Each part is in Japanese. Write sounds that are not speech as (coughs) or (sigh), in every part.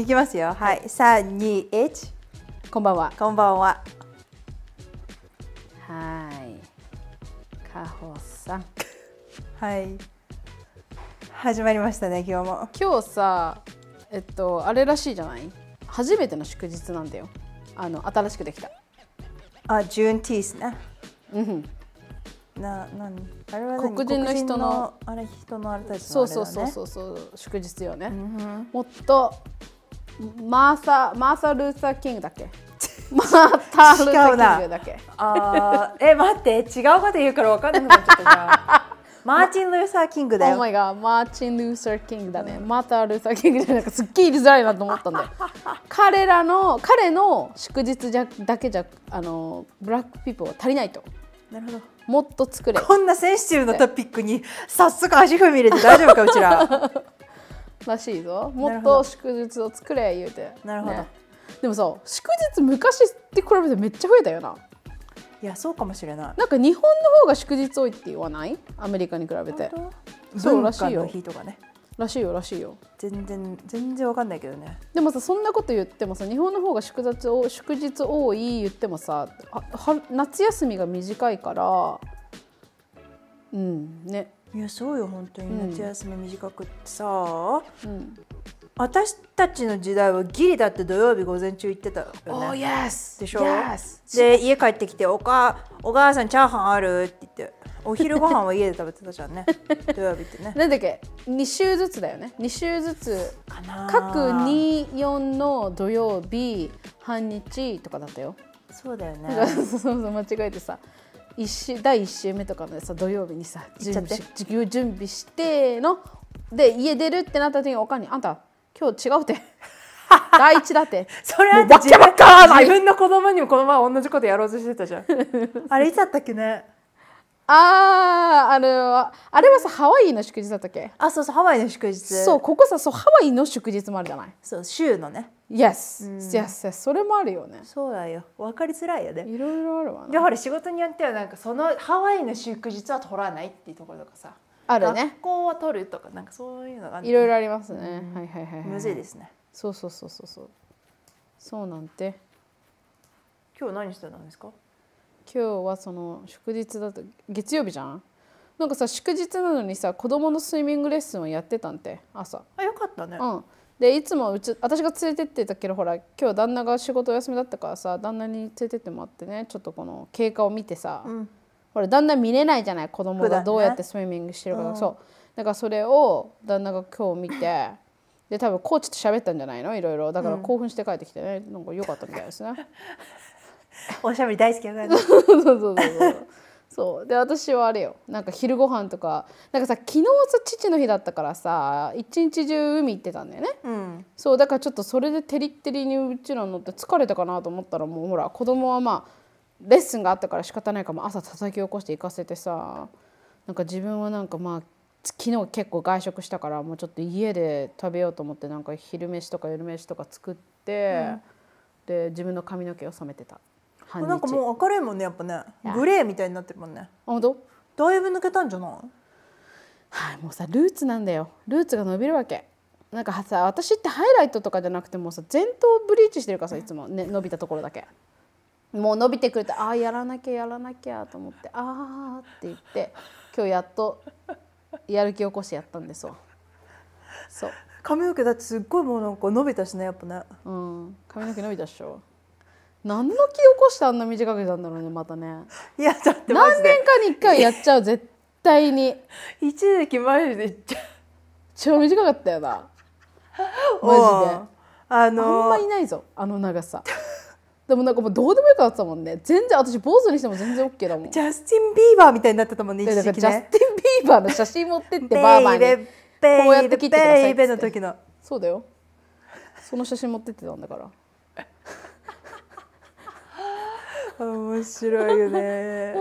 いきますよ。はい。三二一。こんばんは。こんばんは。はい。かほさん。はい。始まりましたね今日も。今日さ、えっとあれらしいじゃない？初めての祝日なんだよ。あの新しくできた。あ、ジューンティースね。うん。なに。あれは黒人の人のあれ人のあれたち、ね、そうそうそうそうそう祝日よね、うん、もっとマーサマーサルーサーキングだっけ (laughs) マーサルーサーキングだっけあえ待って違うこと言うから分かんないなっちゃった (laughs) マーチン・ルーサー・キングだよ。マーチン・ルーサー・キングだね。マータルーサー・キングじゃなくて、すっきりづらいなと思ったんで。(laughs) 彼らの、彼の祝日じゃだけじゃ、あの、ブラックピープは足りないと。なるほど。もっと作れ。こんなセンシティブなトピックに、早速足踏み入れて大丈夫か、うちら。らしいぞもっと祝日を作れ言うてなるほど、ね、でもさ祝日昔って比べてめっちゃ増えたよないやそうかもしれないなんか日本の方が祝日多いって言わないアメリカに比べてそうらしいよ日とかねらしいよらしいよ全然全然わかんないけどねでもさそんなこと言ってもさ日本の方が祝日を祝日多い言ってもさは夏休みが短いからうんねいやそうよ本当に夏休み短くってさ、うん、私たちの時代はギリだって土曜日午前中行ってたよね。Oh, yes. でしょ、yes. で家帰ってきておか「お母さんチャーハンある?」って言ってお昼ご飯は家で食べてたじゃんね (laughs) 土曜日ってね。なんだっけ2週ずつだよね2週ずつかな各24の土曜日半日とかだったよ。そうだよねそうそう間違えてさ一週第1週目とかのさ土曜日にさ準備し準備してので家出るってなった時におかんに「あんた今日違うて」(laughs) 第一だってそれはバッか自分の子供にもこの前同じことやろうとしてたじゃん (laughs) あれいつだったっけねあああのあれはさハワイの祝日だったっけあそうそうハワイの祝日そうここさそうハワイの祝日もあるじゃないそう週のね Yes、うん、yes, yes それもあるよねそうだよ分かりづらいよねいろいろあるわなでほら仕事によってはなんかそのハワイの祝日は取らないっていうところとかさあるね学校は取るとかなんかそういうのが、ね、いろいろありますね、うん、はいはいはい、はい、むずいですねそうそうそうそうそうそうなんて今日何してたんですか今日はその祝日だと月曜日じゃんなんかさ祝日なのにさ子供のスイミングレッスンをやってたんて朝あよかったねうんでいつもうち私が連れてってたけどほら今日旦那が仕事お休みだったからさ旦那に連れてってもらってねちょっとこの経過を見てさ、うん、ほら旦那見れないじゃない子供がどうやってスイミングしてるか、ね、うん、そうだからそれを旦那が今日見て (laughs) で多分コーチと喋ったんじゃないのいろいろだから興奮して帰ってきてね、うん、なんか良かったみたいですね (laughs) おしゃべり大好きな感 (laughs) そうそうそうそうそうで私はあれよなんか昼ご飯とかなんかさ昨日さ父の日だったからさ一日中海行ってたんだよね、うん、そうだからちょっとそれでてりってりにうちら乗って疲れたかなと思ったらもうほら子供はまあレッスンがあったから仕方ないかも朝叩き起こして行かせてさなんか自分はなんかまあ昨日結構外食したからもうちょっと家で食べようと思ってなんか昼飯とか夜飯とか作って、うん、で自分の髪の毛を染めてた。半なんかもう明るいもんねやっぱねグレーみたいになってるもんね本当だいぶ抜けたんじゃないはいもうさルーツなんだよルーツが伸びるわけなんかさ私ってハイライトとかじゃなくてもさ前頭ブリーチしてるからさいつも、ね、伸びたところだけもう伸びてくるとああやらなきゃやらなきゃと思ってああって言って今日やっとやる気起こしてやったんですわそう髪の毛だってすっごいもうなんか伸びたしねやっぱねうん髪の毛伸びたっしょ何の気起こしてあんな短くしたんだろうねまたねいやだって何年かに1回やっちゃう絶対に一時期マジでいっちゃう超短かったよなマジであのー、あんまいないぞあの長さでもなんかもうどうでもよくなってたもんね全然私坊主にしても全然 OK だもんジャスティン・ビーバーみたいになってたもんね一時期ねジャスティン・ビーバーの写真持ってってバーバーにこうやって切ってくださいっの時のそうだよその写真持ってってたんだから面白いよね、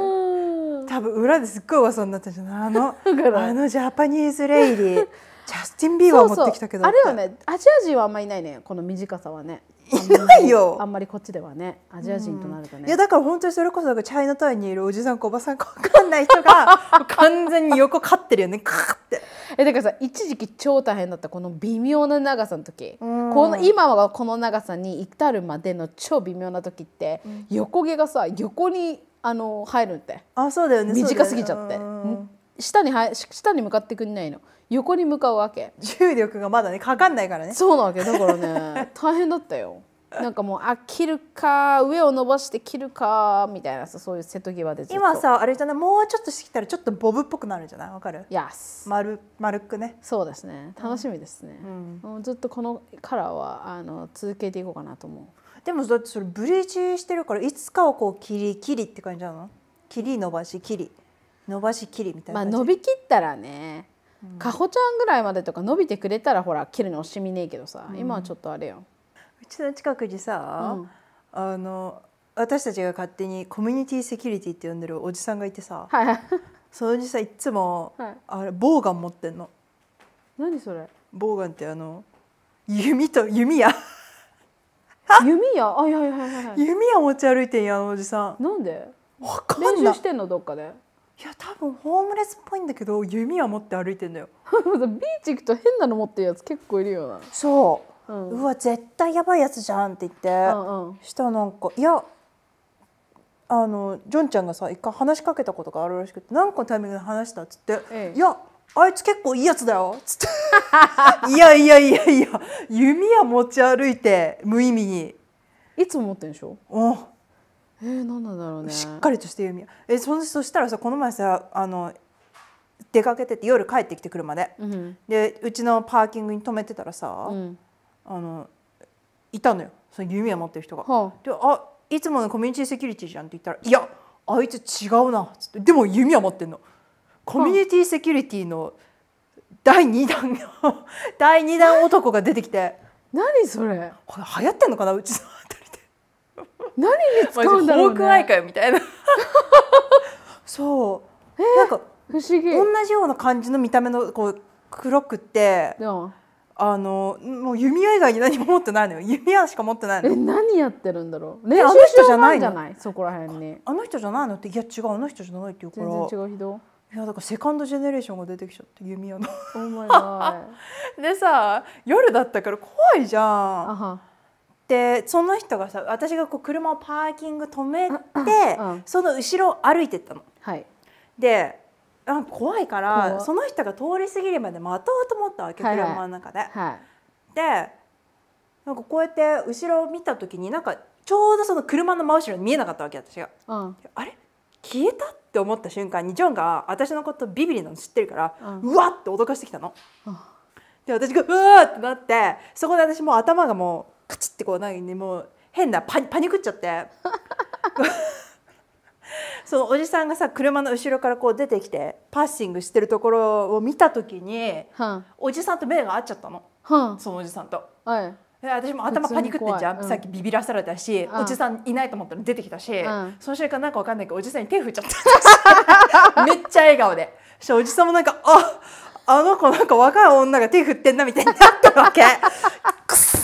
多分裏ですっごい噂になったじゃなあのあのジャパニーズレイリージャスティン・ビーバー持ってきたけどあれはねアジア人はあんまりいないねこの短さはねいないよあんまりこっちではねアジア人となるとね、うん、いやだから本当にそれこそなんかチャイナタウンにいるおじさんかおばさんかわかんない人が (laughs) 完全に横かってるよね (laughs) カーってえだからさ一時期超大変だったこの微妙な長さの時、うん、この今はこの長さに至るまでの超微妙な時って、うん、横毛がさ横にあの入るってあそうだよね短すぎちゃって、ね、下には下に向かってくんないの横に向かうわけ重力がまだねかかんないからねそうなわけだからね (laughs) 大変だったよなんかもうあ切るか上を伸ばして切るかみたいなさそういう瀬戸際で今さあれじゃないもうちょっとしてきたらちょっとボブっぽくなるんじゃないわかる Yes 丸丸くねそうですね楽しみですね、うん、もうずっとこのカラーはあの続けていこうかなと思うでもだってそれブリーチしてるからいつかをこう切り切りって感じなの切り伸ばし切り伸ばし切りみたいな、まあ、伸びきったらね、うん、かほちゃんぐらいまでとか伸びてくれたらほら切るの惜しみねえけどさ、うん、今はちょっとあれようちの近くにさ、うん、あの私たちが勝手にコミュニティセキュリティって呼んでるおじさんがいてさ、はい、そのおじさんいつも、はい、あれボウガン持ってんの何それボウガンってあの弓と弓矢弓矢あいやいやいやいや弓矢持ち歩いてんやあのおじさんなんでかん練習してんのどっかでいや多分ホームレスっぽいんだけど弓は持って歩いてんだよ (laughs) ビーチ行くと変なの持ってるやつ結構いるよなそう、うん、うわ絶対やばいやつじゃんって言って、うんうん、したなんかいやあのジョンちゃんがさ一回話しかけたことがあるらしくて何個のタイミングで話したっつって、ええ、いやあいつ結構いいやつだよ」っつって「(laughs) いやいやいやいや弓矢持ち歩いて無意味に」いつも持ってんでしょんえー、何なんだろうねしっかりとして弓えそそしたらさこの前さあの出かけてて夜帰ってきて車で、うん、でうちのパーキングに止めてたらさ、うん、あのいたのよその弓矢持ってる人が。はあ、であいつものコミュニティセキュリティじゃんって言ったら「いやあいつ違うな」つって「でも弓矢持ってんの」コミュニティセキュリティの第2弾が (laughs) 第2弾男が出てきて何それこれ流行ってんのかなうちのあり何に使うんだろう、ね、ォークアイかよみたいな (laughs) そう、えー、なんか不思議同じような感じの見た目のこう黒くて、あのもう弓矢以外に何も持ってないのよ弓矢しか持ってないのえ何やってるんだろうねあの人じゃないないそこら辺にあの人じゃないのっていや違うあの人じゃないって言うから全然違う人いやだからセカンドジェネレーションが出てきちゃって弓矢の (laughs) (laughs) でさ夜だったから怖いじゃんでその人がさ私がこう車をパーキング止めて、うん、その後ろを歩いてったの。はい、であ怖いからその人が通り過ぎるまで待とうと思ったわけ、車の中で。はい、でなんかこうやって後ろを見た時になんかちょうどその車の真後ろに見えなかったわけ私が。うん、あれ消えたって思った瞬間にジョンが私のことビビリなの知ってるから、うん、うわって脅かしてきたの。うん、で私がうわってなってそこで私もう頭がもうカチッてこう何にもう変なパニクっちゃって (laughs) そのおじさんがさ車の後ろからこう出てきてパッシングしてるところを見た時に、おじさんと目が合っちゃったの、そのおじさんと。はい私も頭パニクってんじゃん、うん、さっきビビらされたし、うん、おじさんいないと思ったら出てきたし、うん、その瞬間なんかわかんないけどおじさんに手振っちゃった (laughs) めっちゃ笑顔でそしおじさんもなんかああの子なんか若い女が手振ってんなみたいになってるわけくっ (laughs)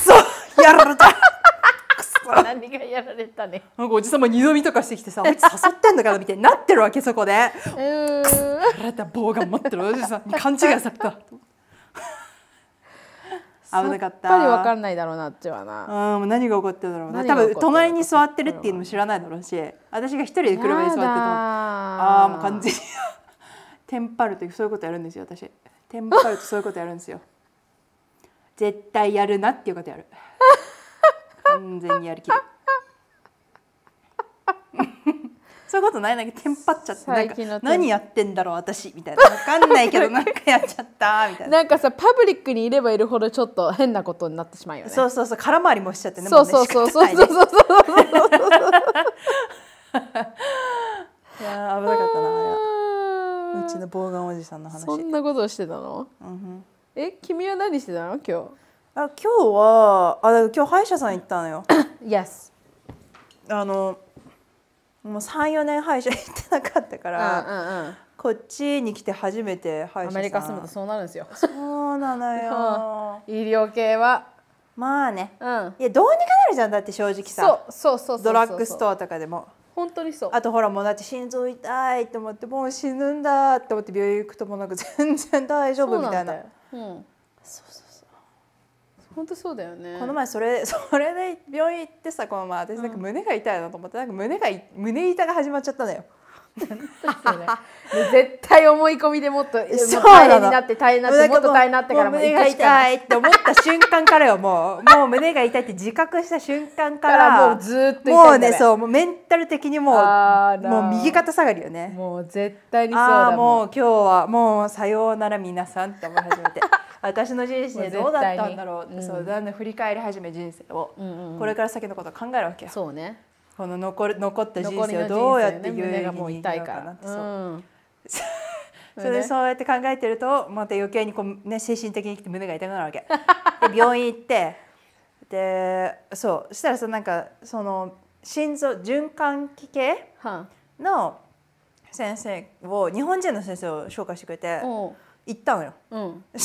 やられた (laughs) 何がやられたねなんかおじさま二度見とかしてきてさ「誘ってんのからみたいになってるわけそこで「くそやられた棒が待ってるおじさんに勘違いされた」(laughs) 危なかったさっぱり分かんないだろうなっちはなうん何が起こってるだろうな多分隣に座ってるっていうのも知らないだろうし私が一人で車に座っててもああもう完全に (laughs) テンパるとそういうことやるんですよ私テンパるとそういうことやるんですよ絶対やるなっていうことやる (laughs) 完全にやりきる (laughs) そういうことないなんかテンパっちゃってなんか何やってんだろう私みたいな分かんないけど (laughs) なんかやっちゃったみたいななんかさパブリックにいればいるほどちょっと変なことになってしまうよねそうそうそう空回りもしちゃってねそうそうそうそうそうそうそうそうそういや危なかったなあれうちのボーガンおじさんの話そんなことしてたの、うん、え君は何してたの今日あ今日はあ今日歯医者さん行ったのよ Yes あのもう34年歯医者行ってなかったから、うんうんうん、こっちに来て初めて歯医者さんアメリカ住むとそうなるんですよそうなのよ (laughs) 医療系はまあね、うん、いやどうにかなるじゃんだって正直さそうそうそうドラッグストアとかでも本当にそうあとほらもうだって心臓痛いと思ってもう死ぬんだって思って病院行くともなんか全然大丈夫みたいなうん本当そうだよねこの前それ (laughs) それで病院行ってさこの前私なんか胸が痛いなと思って、なんか胸が胸痛が始まっちゃったのよ。絶対思い込みでもっと (laughs) 大変になって大変になってもっと大変になってからも胸が痛いって思った瞬間からよもうもう胸が痛いって自覚した瞬間からもうずっともうねそうもうメンタル的にもうもう右肩下がりよねもう絶対にそうだもう今日はもうさようなら皆さんって思い始めて。私の人生どうだったんだろうそうだんだん振り返り始め人生を、うんうん、これから先のことを考えるわけよ。そうねこの残る残った人生をどうやって有意もう生きたいかなって、そう。(laughs) それでそうやって考えてるとまた余計にこう、ね、精神的に胸が痛くなるわけ。(laughs) で病院行ってでそうしたらさなんかその心臓循環器系の先生を日本人の先生を紹介してくれて行ったのよ。うん、(laughs)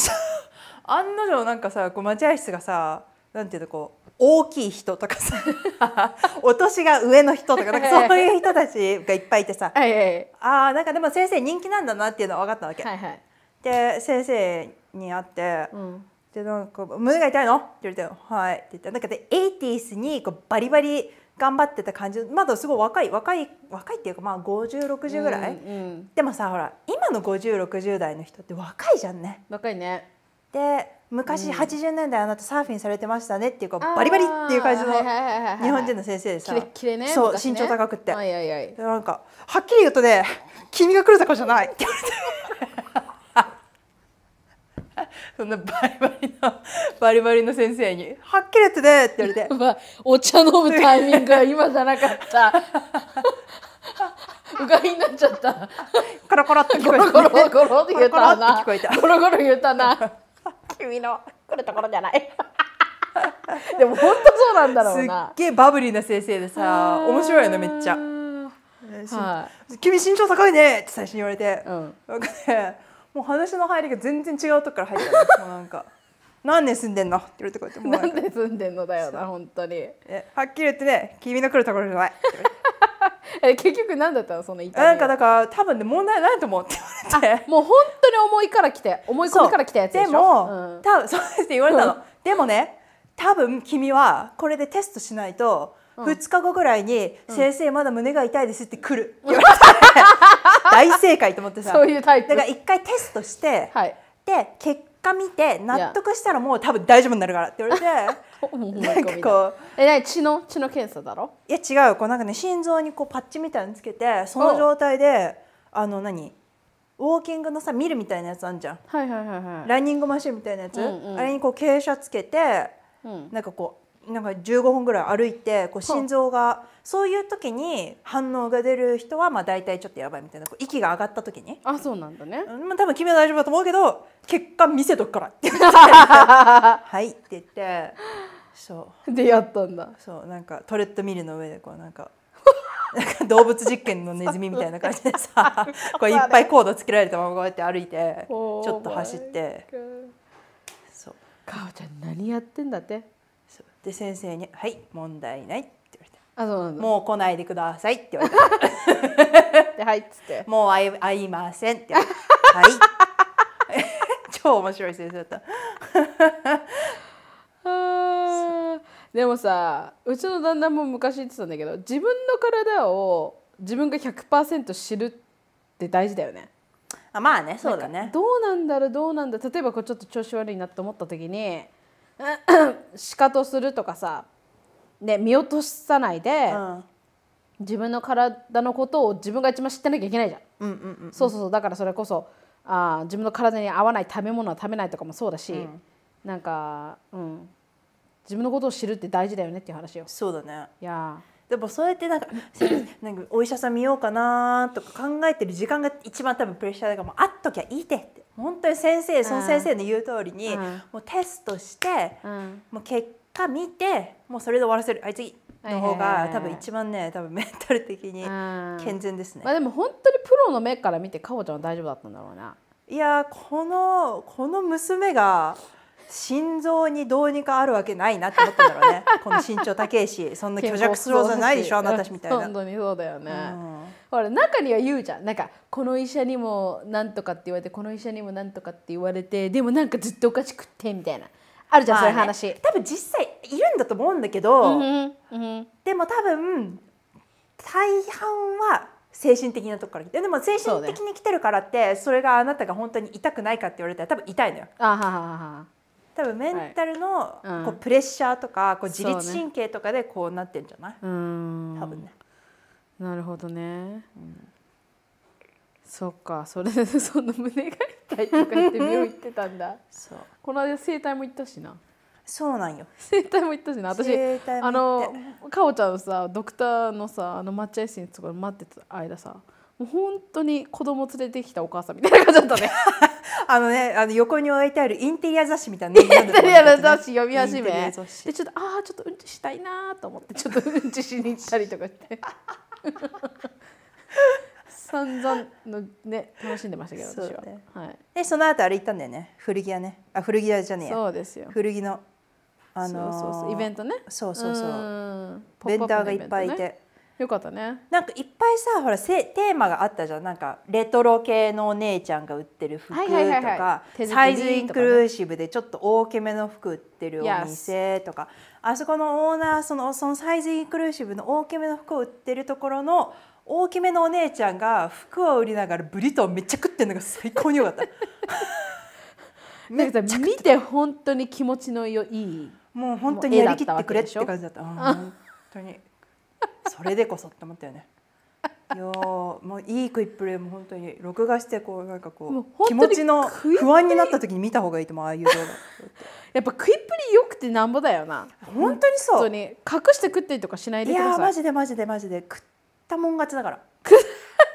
案の定なんかさこう待合室がさなんていうとこう大きい人とかさ (laughs) お年が上の人とかなんかそういう人たちがいっぱいいてさはあなんかでも先生人気なんだなっていうのは分かったわけ。はいはい、で先生に会って、うん、でなんか胸が痛いのって言われて「はい」って言ってなんかで 80s にこうバリバリ頑張ってた感じまだすごい若い若い若いっていうかまあ5060ぐらい、うんうん、でもさほら今の5060代の人って若いじゃんね。若いねで昔80年代あなたサーフィンされてましたねっていうか、バリバリっていう感じの日本人の先生でさ、ね、そう、ね、身長高くって、はいはいはい、なんかはっきり言うとね君が来る坂じゃないって言われて。(laughs) そんなバリバリのバリバリの先生に「はっきり言ってね」って言われて、(laughs) まあ、お茶飲むタイミングは (laughs) 今じゃなかったうがいになっちゃったコロコロって聞こえた、コロコロって言たコロコロ言ったな君の来るところじゃない (laughs) でも本当そうなんだろうなすっげえバブリーな先生でさ面白いのめっちゃ「はい、君身長高いね」って最初に言われて、うん、もう話の入りが全然違うとこから入ったもうなんか。何 (laughs) 年住んでんのって言われてこうやってもう何年住んでんのだよな本当にはっきり言ってね君の来るところじゃない (laughs) 結局何だったのその言いたなんかだから多分ね問題ないと思うってもう本当に思いから来て思い込みから来たやつでしょでも、うん、多分 (laughs) そうですって言われたの、うん、でもね多分君はこれでテストしないと2日後ぐらいに「先生まだ胸が痛いです」って来る、う (laughs) ん、大正解と思ってさそういうタイプだから一回テストして、はい、で結果見て納得したらもう多分大丈夫になるからって言われて (laughs) なんかこうえ血の血の検査だろいや違うこうなんかね心臓にこうパッチみたいにつけてその状態であの何ウォーキングのさミルみたいなやつあんじゃん、はいはいはいはい、ランニングマシンみたいなやつ、うんうん、あれにこう傾斜つけて、うん、なんかこうなんか15分ぐらい歩いてこう心臓がそういう時に反応が出る人はまあ大体ちょっとやばいみたいなこう息が上がった時にあそうなんだね、まあ、多分君は大丈夫だと思うけど結果見せとくからって言って「(laughs) はい」って言ってそうでやったんだそうなんかトレッドミルの上でこうなんか。なんか動物実験のネズミみたいな感じでさ (laughs) こういっぱいコードつけられたままこうやって歩いてちょっと走ってそうかおちゃん何やってんだってで先生に「はい問題ない」って言われて「あそうなんもう来ないでください」って言われて「(laughs) ではい」っつって「もう会会いません」って言われて「はい」(laughs) 超面白い先生だったでもさうちの旦那も昔言ってたんだけど自分の体を自分が100%知るって大事だよねあまあねそうだねどうなんだろうどうなんだ例えばこうちょっと調子悪いなと思った時にしかとするとかさ、ね、見落とさないで、うん、自分の体のことを自分が一番知ってなきゃいけないじゃん。うんうんうん、そうそうそうだからそれこそあ自分の体に合わない食べ物は食べないとかもそうだし、うん、なんか、うん、自分のことを知るって大事だよねっていう話よそうだねいやでもそうやってなんか (clears throat) なんかお医者さん見ようかなとか考えてる時間が一番多分プレッシャーだからもうあっときゃいいてって本当に先生その先生の言う通りに、うん、もうテストして、うん、もう結果見てもうそれで終わらせるあいつの方が多分一番ね多分メンタル的に健全ですね、うん、まあ、でも本当にプロの目から見てかほちゃんは大丈夫だったんだろうないやこのこの娘が心臓にどうにかあるわけないなって思ったんだろうね (laughs) この身長高いしそんな虚弱するじゃないでしょあなたみたいな本当にそうだよね、うん、ほら中には言うじゃんなんかこの医者にもなんとかって言われてこの医者にもなんとかって言われてでもなんかずっとおかしくってみたいなあるじゃん、そういう話、多分実際いるんだと思うんだけど、うんうんでも多分大半は精神的なとこから来てでも精神的に来てるからってそれがあなたが本当に痛くないかって言われたら多分痛いのよ。あははは多分メンタルのこうプレッシャーとかこう自律神経とかでこうなってんじゃない、ね、多分ね。なるほどね。うん、そっかそれでその胸が痛いとか言って病院行ってたんだ (laughs) そうこの間整体も行ったしなそうなんよ整体も行ったしな私あのかおちゃんのさドクターのさあの抹茶エッセンスとか待ってた間さもう本当に子供連れてきたお母さんみたいな感じだったね (laughs) あのねあの横に置いてあるインテリア雑誌みたいな、ね、(laughs) インテリア雑誌読み始めでちょっとああちょっとうんちしたいなと思ってちょっとうんちしに行ったりとかして (laughs) 散々のね楽しんでましたけど私は、ね、はい、でその後あれ行ったんだよね古着屋ねあ古着屋じゃねえそうですよ古着のあのー、そうそうそうイベントねそうそうそうベンダーがいっぱいいて、ね、よかったねなんかいっぱいさほらせテーマがあったじゃんなんかレトロ系のお姉ちゃんが売ってる服とか、はいはいはいはい、サイズインクルーシブでちょっと大きめの服売ってるお店とか、yes. あそこのオーナーそのそのサイズインクルーシブの大きめの服を売ってるところの大きめのお姉ちゃんが服を売りながらブリトーめっちゃ食ってるのが最高によかった。(laughs) めっちゃ見て本当に気持ちのよいいもう本当にやりきってくれって感じだった。本当にそれでこそって思ったよね。(laughs) いやもういい食いっぷりも本当に録画してこうなんかこう気持ちの不安になった時に見た方がいいと思うああ (laughs) いう動画やっぱ食いっぷりよくてなんぼだよな本当にそう本当に隠して食ったりとかしないでくださいいやマジでマジでマジで食ったもん勝ちだから食っ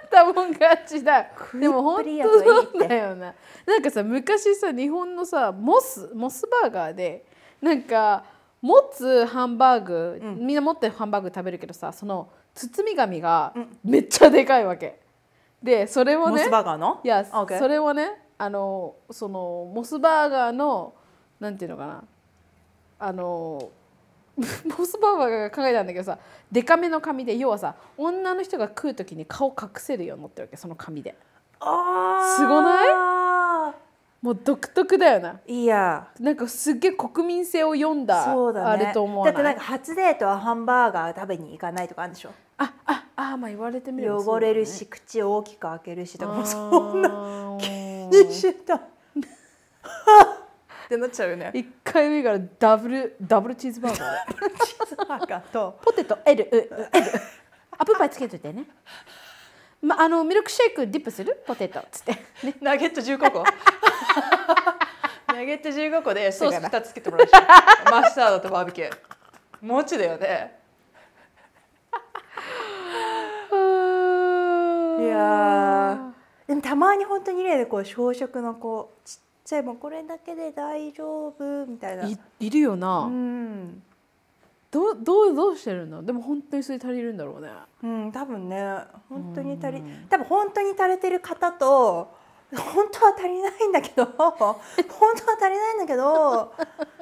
たもん勝ちだでも本当そうだよななんかさ昔さ日本のさモスモスバーガーでなんか持つハンバーグ、うんみんな持ってハンバーグ食べるけどさその包み紙がめっちゃでかいわけ、でそれをモねスバーガーのいや、OK それをねあのそのモスバーガーのなんていうのかなあの (laughs) モスバーガーが考えたんだけどさデカめの紙で要はさ女の人が食う時に顔隠せるようになってるわけその紙であすごないもう独特だよないやなんかすっげえ国民性を読んだそうだ、ね、あれと思うだってなんか初デートはハンバーガー食べに行かないとかあるんでしょあああまあ言われてみれば、汚れるし、口を大きく開けるしとかもそんな気にしてた (laughs) ってなっちゃうよね一回目からダブルダブルチーズバーガーチーズバーガーとポテト LL アップルパイつけといてねまあのミルクシェイクディップするポテトっつって、ね、(laughs) ナゲット15個ナゲット15個でソース2つつけてもらうしマスタードとバーベキューもちだよねいやでもたまに本当に例でこう小食のこうちっちゃいもこれだけで大丈夫みたいないるよな、うん、どどうどうしてるのでも本当にそれ足りるんだろうね。うん多分ね本当に足り多分本当に足りてる方と本当は足りないんだけど (laughs) 本当は足りないんだけど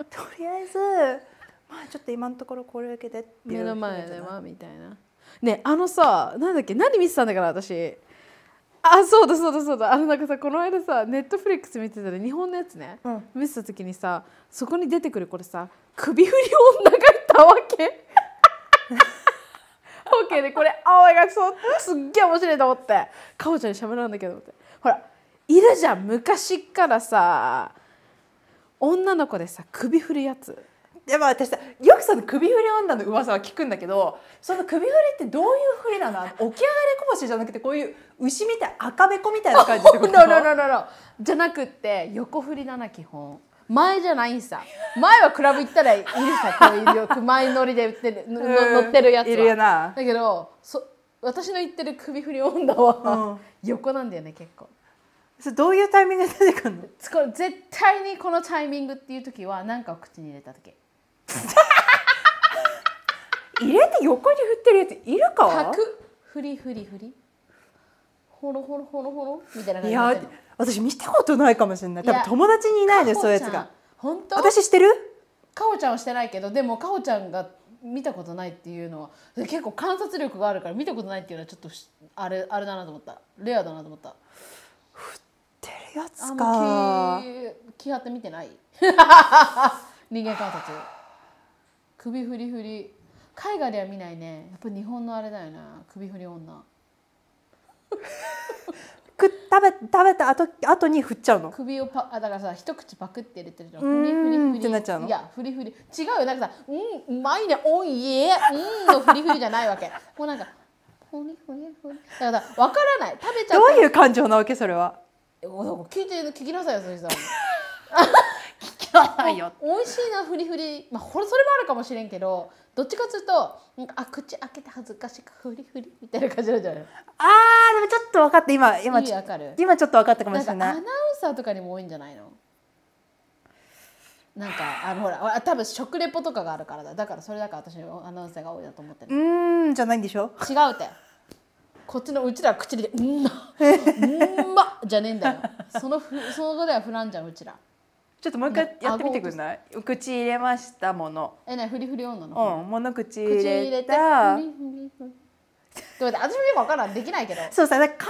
とりあえずまあちょっと今のところこれだけで目の前ではみたいな。ねあのさなんだっけ何見てたんだから私。あそうだそうだそうだあのなんかさこの間さネットフリックス見てたで日本のやつね、うん、見てた時にさそこに出てくるこれさ首振り女ケオッケーでこれ葵がそうすっげえ面白いと思ってかおちゃんにしゃべらんだけどってほらいるじゃん昔からさ女の子でさ首振るやつでも私さよくその首振り女の噂は聞くんだけどその首振りってどういう振りなの起き上がりこぼしじゃなくてこういう牛みたい赤べこみたいな感じってこと (laughs) じゃなくって横振りだな基本前じゃないんさ前はクラブ行ったらいるさこういうよく前乗りで売ってるの乗ってるやつは、いるよなだけどそ私の言ってる首振り温度は、うん、横なんだよね結構それどういうタイミングで出てくるの絶対にこのタイミングっていう時は何かを口に入れた時入れて横に振ってるやついるかパりフりフり。ほろほろほろほろみたいな感じでいや私見たことないかもしれない多分友達にいないねそういうやつが本当私知ってるかほちゃんはしてないけどでもかほちゃんが見たことないっていうのは結構観察力があるから見たことないっていうのはちょっとあれあれだなと思ったレアだなと思った振ってるやつか気張って見てない (laughs) 人間観察首振り振り海外では見ないねやっぱ日本のあれだよな首振り女食べ食べた後後に振っちゃうの首をパあだからさ一口パクって入れてるじゃんふりふりふりってなっちゃうのいやふりふり違うよなんかさ「うんうまいねおいえうん」のふりふりじゃないわけ (laughs) もうなんか「フリフリフリ」だからわからない食べちゃうどういう感情なわけそれは聞いて聞きなさいよそれさん (laughs) (laughs) よ美味しいなフリフリまあそれもあるかもしれんけどどっちかっつうとあ口開けて恥ずかしくフリフリみたいな感じなんじゃないあーでもちょっと分かった今今ちょっと今ちょっと分かったかもしれないアナウンサーとかにも多いんじゃないのなんかあのほら多分食レポとかがあるからだだからそれだから私アナウンサーが多いなと思ってるうんじゃないんでしょ違うってこっちのうちら口で「うんな (laughs) うんま」じゃねえんだよそのふそのぐらいはフランじゃんうちらちょっともう一回やってみてくんない口入れましたものえねフリフリ女のうんもの口入れた口入れてフリも私もよく分からんできないけどそうさ感情が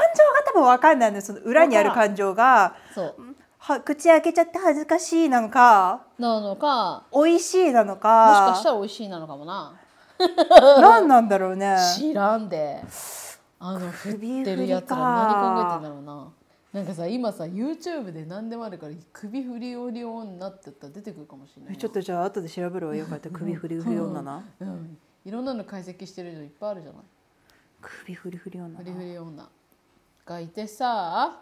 多分分かんないのその裏にある感情がそうは口開けちゃって恥ずかしいなのかなのか美味しいなのかもしかしたら美味しいなのかもな (laughs) 何なんだろうね知らんであの振ってるやつら何考えてんだろうななんかさ今さ YouTube で何でもあるから首振り折り女ってったら出てくるかもしれないちょっとじゃあ後で調べるわよかった首振り振り女な、うん、うん、いろんなの解析してるのいっぱいあるじゃない首振り振り女振り振り女がいてさ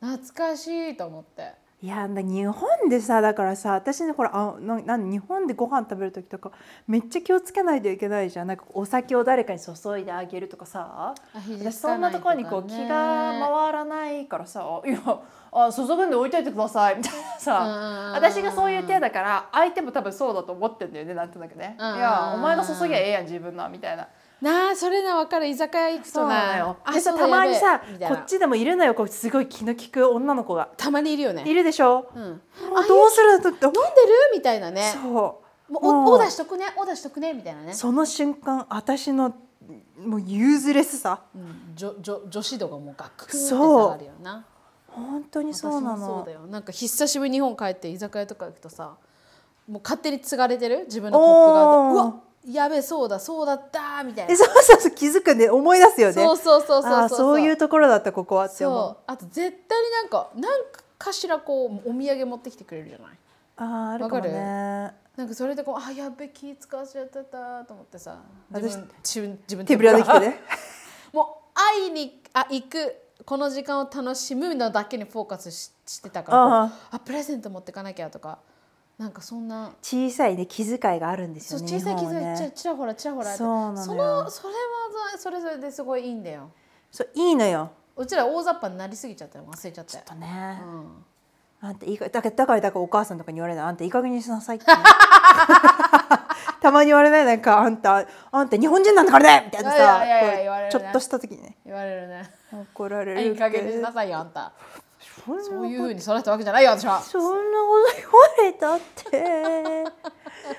懐かしいと思っていや日本でさだからさ私ねほらあなん日本でご飯食べる時とかめっちゃ気をつけないといけないじゃんなんかお酒を誰かに注いであげるとかさそんなところにこう気が回らないからさ「いやあ注ぐんで置いといてください」みたいなさ私がそういう手だから相手も多分そうだと思ってんだよねなんとなくね「いやお前が注ぎゃええやん自分の」みたいな。なあそれな分かる居酒屋行くとなあそうたまにさこっちでもいるのよこうすごい気の利く女の子がたまにいるよねいるでしょ、うん、あどうするっと飲んでるみたいなねそうもうおーダしとくねお出しとくねみたいなねその瞬間私のもうユーズレスさ、うん、じょじょ女子度がもうガクッて下がるよな本当にそうなのそうだよなんか久しぶりに日本帰って居酒屋とか行くとさもう勝手に継がれてる自分のコップがうわっやべそうだそうだったみたいなそうそうそう気づくね思い出すよねそうそうそうそうそういうところだったここはって思うあと絶対になんか何かしらこうお土産持ってきてくれるじゃないああるかもねなんかそれでこうあやべ気使わせちゃってたと思ってさ私自分自分手ぶらできてね (laughs) もう会いにあ行くこの時間を楽しむのだけにフォーカスししてたからあプレゼント持ってかなきゃとかなんかそんな小さいね気遣いがあるんですよね。小さい気遣い、ね、ちらほらちらほらそうなそのそれはそれぞれですごいいいんだよ。そういいのよ。うちら大雑把になりすぎちゃったよ忘れちゃったよ。ちょっとね。うん、あんたいいかだからだからお母さんとかに言われないあんたいい加減にしなさいって。(laughs) たまに言われないなんかあんたあんた日本人なんだからねみたいなさちょっとした時にね言われるね怒られるいい加減にしなさいよあんたそういうふうに育ったわけじゃないよ私はそんなこと言われたって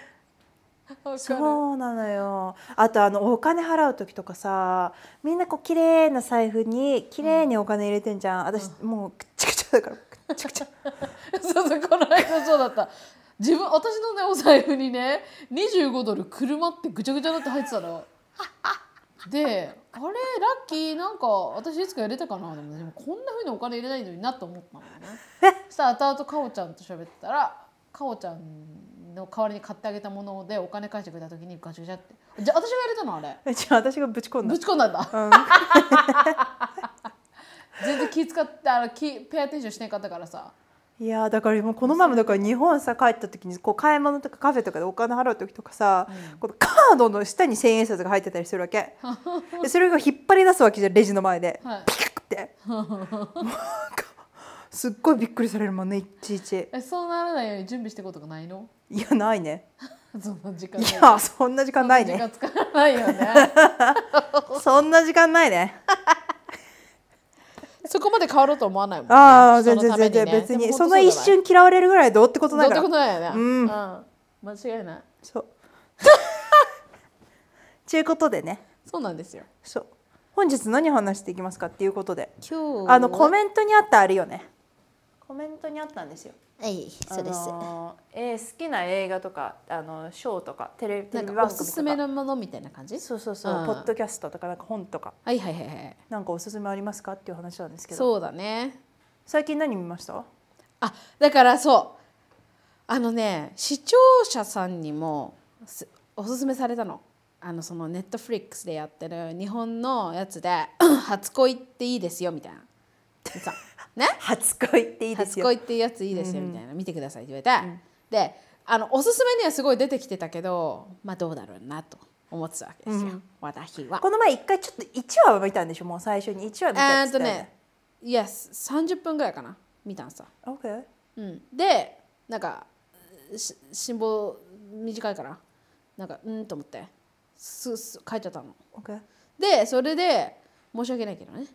(laughs) そうなのよあとあのお金払う時とかさみんなこう綺麗な財布に綺麗にお金入れてんじゃん、うん、私、もうくっちゃくちゃだからくっちゃくちゃ (laughs) そうそうこの間そうだった自分私のねお財布にね25ドル車ってぐちゃぐちゃになって入ってたの。(laughs) であれラッキーなんか私いつかやれたかなでもでもこんなふうにお金入れないのになと思ったのね (laughs) そしたら後々かおちゃんと喋ったらかおちゃんの代わりに買ってあげたものでお金返してくれた時にガチガチャってじゃあ私が入れたのあれじゃあ私がぶち込んだぶち込んだんだ、うん、(laughs) 全然気使ってあの気ペアテンションしてなかったからさいやだからもうこの前もだから日本さ帰った時にこう買い物とかカフェとかでお金払う時とかさ、うん、このカードの下に千円札が入ってたりするわけ (laughs) でそれが引っ張り出すわけじゃんレジの前で、はい、ピクってすっごいびっくりされるもんねいちいちえそうならないように準備していくことがないのいやないね (laughs) そんな時間いやそんな時間ないね (laughs) そんな時間ないねそんな時間ないねそこまで変わろうと思わないもん、ね、ああ全然全然、別にその一瞬嫌われるぐらいどうってことないからどうってことないよね、うん、うん、間違いないそう (laughs) ちゅうことでねそうなんですよそう本日何話していきますかっていうことで今日あのコメントにあったあるよねコメントにあったんですよ。はい、そうです。えー、好きな映画とかあのショーとかテレビ番組とかおすすめのものみたいな感じ？そうそうそう、ポッドキャストとかなんか本とか。はいはいはいはい。なんかおすすめありますかっていう話なんですけど。そうだね。最近何見ました？あ、だからそう。あのね、視聴者さんにもすおすすめされたの。あのそのネットフリックスでやってる日本のやつで (coughs) 初恋っていいですよみたいな。ね初恋っていいですよ初恋っていうやついいですよみたいな、見てくださいって言われて、うん、であのおすすめにはすごい出てきてたけどまあどうだろうなと思ってたわけですよ、うん、私はこの前一回ちょっと1話は見たんでしょもう最初に1話見たえっとねいや30分ぐらいかな見たんさ、o k うん、でなんかし辛抱短いからなんかうんと思ってすす書いちゃったの、o k でそれで申し訳ないけどね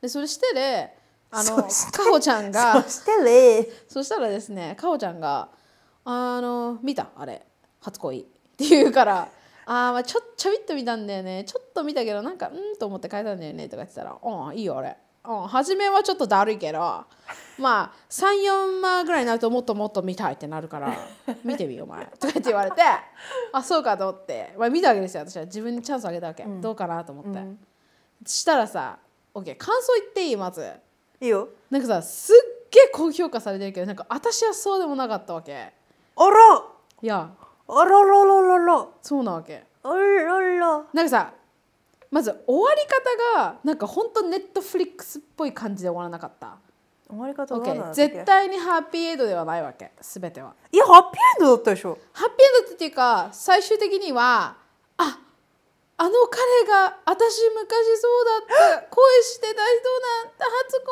でそれしてであのかほちゃんがそしてれそしたらですねかほちゃんが「あの見たあれ初恋」って言うから「ああちょちょびっと見たんだよねちょっと見たけどなんかうん」と思って変えたんだよねとか言ってたら「うんいいよ俺」うん、初めはちょっとだるいけどまあ34万ぐらいになるともっともっと見たいってなるから (laughs) 見てみよお前とかって言われてあそうかと思って、まあ、見たわけですよ私は自分にチャンスあげたわけ、うん、どうかなと思って、うん、したらさ OK 感想言っていいまず。いいよなんかさすっげえ高評価されてるけどなんか私はそうでもなかったわけあらいやあらららららそうなわけあららなんかさまず終わり方がなんかほんとネットフリックスっぽい感じで終わらなかった終わり方は、うなんだ絶対にハッピーエンドではないわけ全てはいやハッピーエンドだったでしょハッピーエンドっていうか最終的にはあの彼が私昔そうだった恋してた人なんだ初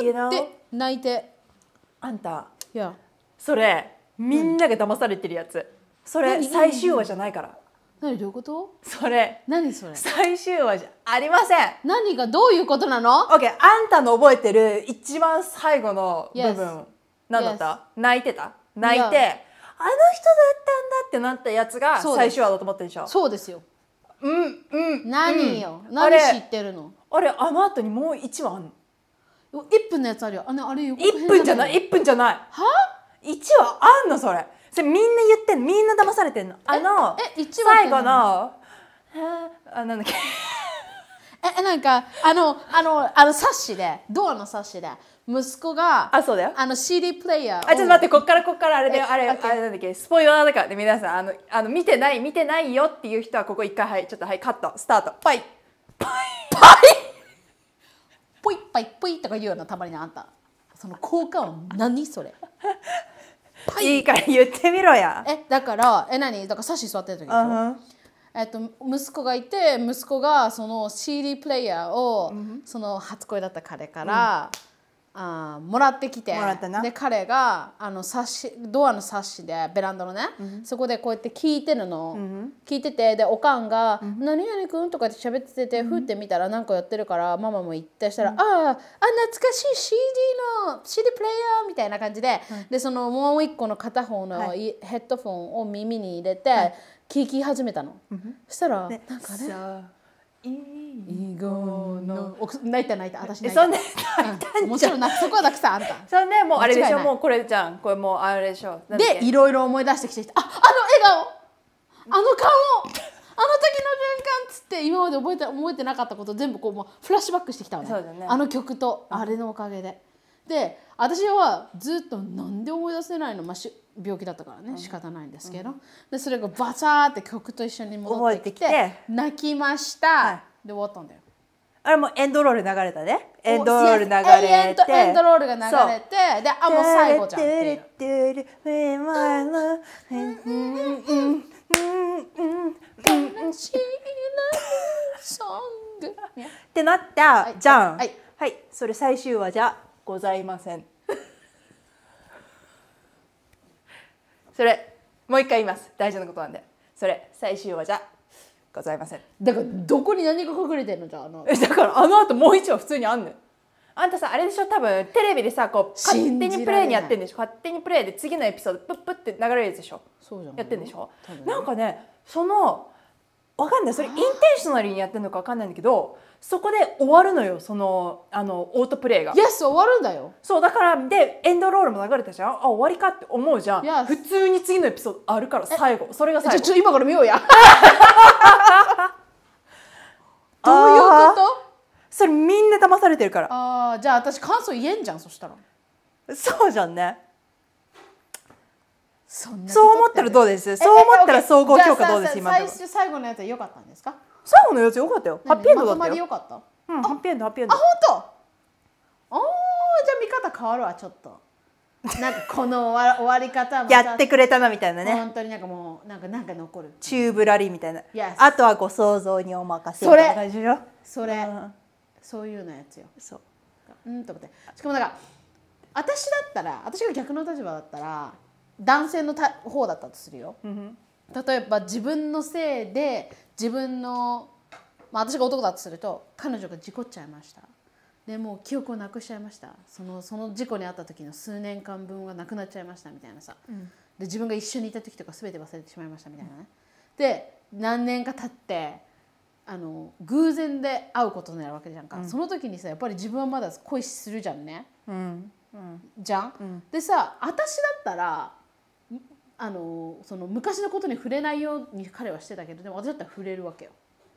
恋のって泣いてあんた、y e それみんなが騙されてるやつ、それ最終話じゃないから何どういうことそれ何それ最終話じゃありません何がどういうことなの ?OK あんたの覚えてる一番最後の部分、y e 何だった、泣いてた泣いて、あの人だったんだってなったやつが最終話だと思ってるでしょそうですようんうん何よ、うん、何知ってるのあれあの後にもう一話あんの分のやつあるよあれあれよ1分じゃない一分じゃないは一話あんのそれそれみんな言ってんみんな騙されてんのあの最後のあなんだっけえなんかあのあのあの冊子でドアのッシで息子があそうだよあの CD プレイヤーあちょっと待ってこっからこっからあれであれ、あれなんだっけスポイラーだからね皆さんあのあの見てない見てないよっていう人はここ一回はいちょっとはいカットスタートパイパイパイポイパイポイとか言うのたまにあんたその効果音何それ (laughs) いいから言ってみろやえだからえ何だからさし座ってる時に。uh-huh. えっと、息子がいて息子がその CD プレイヤーを、うん、その初恋だった彼から、うん、あもらってきてで彼があの冊子ドアのッシでベランダのね、うん、そこでこうやって聞いてるの、うん、聞いててでおかんが「うん、何々君?」とかって喋っててふって見たら何かやってるからママも行ってしたら「ああ懐かしい CD の CD プレイヤー」みたいな感じで、でそのもう一個の片方のヘッドフォンを耳に入れて。はい聞き始めたの、そしたら、ね、なんかね「いごの」泣いた泣いた私泣いたそんでもちろん泣くそこは泣くさあんたそんでもうあれでしょもうこれじゃんこれもうあれでしょでいろいろ思い出してきてああの笑顔あの顔あの時の瞬間っつって今まで覚えて覚えてなかったこと全部こうもうフラッシュバックしてきたわね、ね、あの曲とあれのおかげで、で私はずっとなんで思い出せないの、まあ、し病気だったからね仕方ないんですけど、うん、でそれがバサーって曲と一緒に戻ってきて泣きました、はい、で終わったんだよあれもエンドロール流れたねエンドロール流れてエンドロールが流れてであもう最後じゃんっていう。うんなったじゃん、はい、はい、それ最終話じゃございませんそれもう一回言います大事なことなんでそれ最終話じゃございませんだからどこに何が隠れてるのじゃあのだからあの後もう一話普通にあんねんあんたさあれでしょ多分テレビでさこう勝手にプレイにやってんでしょ勝手にプレイで次のエピソードプップって流れるでしょそうじゃんやってんでしょ、ね、なんかねそのわかんないそれインテンショナリーにやってるのかわかんないんだけどそこで終わるのよそのあのオートプレイがイエス終わるんだよそうだからでエンドロールも流れたじゃんあ終わりかって思うじゃん、Yes 普通に次のエピソードあるから最後それが最じゃあちょ今から見ようや (laughs) どういうことそれみんな騙されてるからああじゃあ私感想言えんじゃんそしたらそうじゃんねそんなそう思ったらどうですそう思ったら総合評価どうです今最終最後のやつは良かったんですか最後のやつよかったよ。ハッピーエンドだったよ。まとまりかった。うん、ハッピーエンド、ハッピーエンド。あ、本当。ああ、じゃあ見方変わるわ、ちょっと。なんかこの終わ終わり方 (laughs) やってくれたなみたいなね本当になんかもうなんかなんか残るチューブラリーみたいな、yes. あとはご想像にお任せみたいな感じよそれ、うん、そういうのやつよそううんと思ってしかもなんか私だったら私が逆の立場だったら男性のた方だったとするよ、うん、例えば自分のせいで自分の、まあ、私が男だとすると彼女が事故っちゃいましたでもう記憶をなくしちゃいましたそのその事故に遭った時の数年間分がなくなっちゃいましたみたいなさ、うん、で自分が一緒にいた時とか全て忘れてしまいましたみたいなね、うん、で何年か経ってあの偶然で会うことになるわけじゃんか、うん、その時にさやっぱり自分はまだ恋するじゃんね、うんじゃん、でさ私だったらあのその昔のことに触れないように彼はしてたけどでも私だったら触れるわけよ。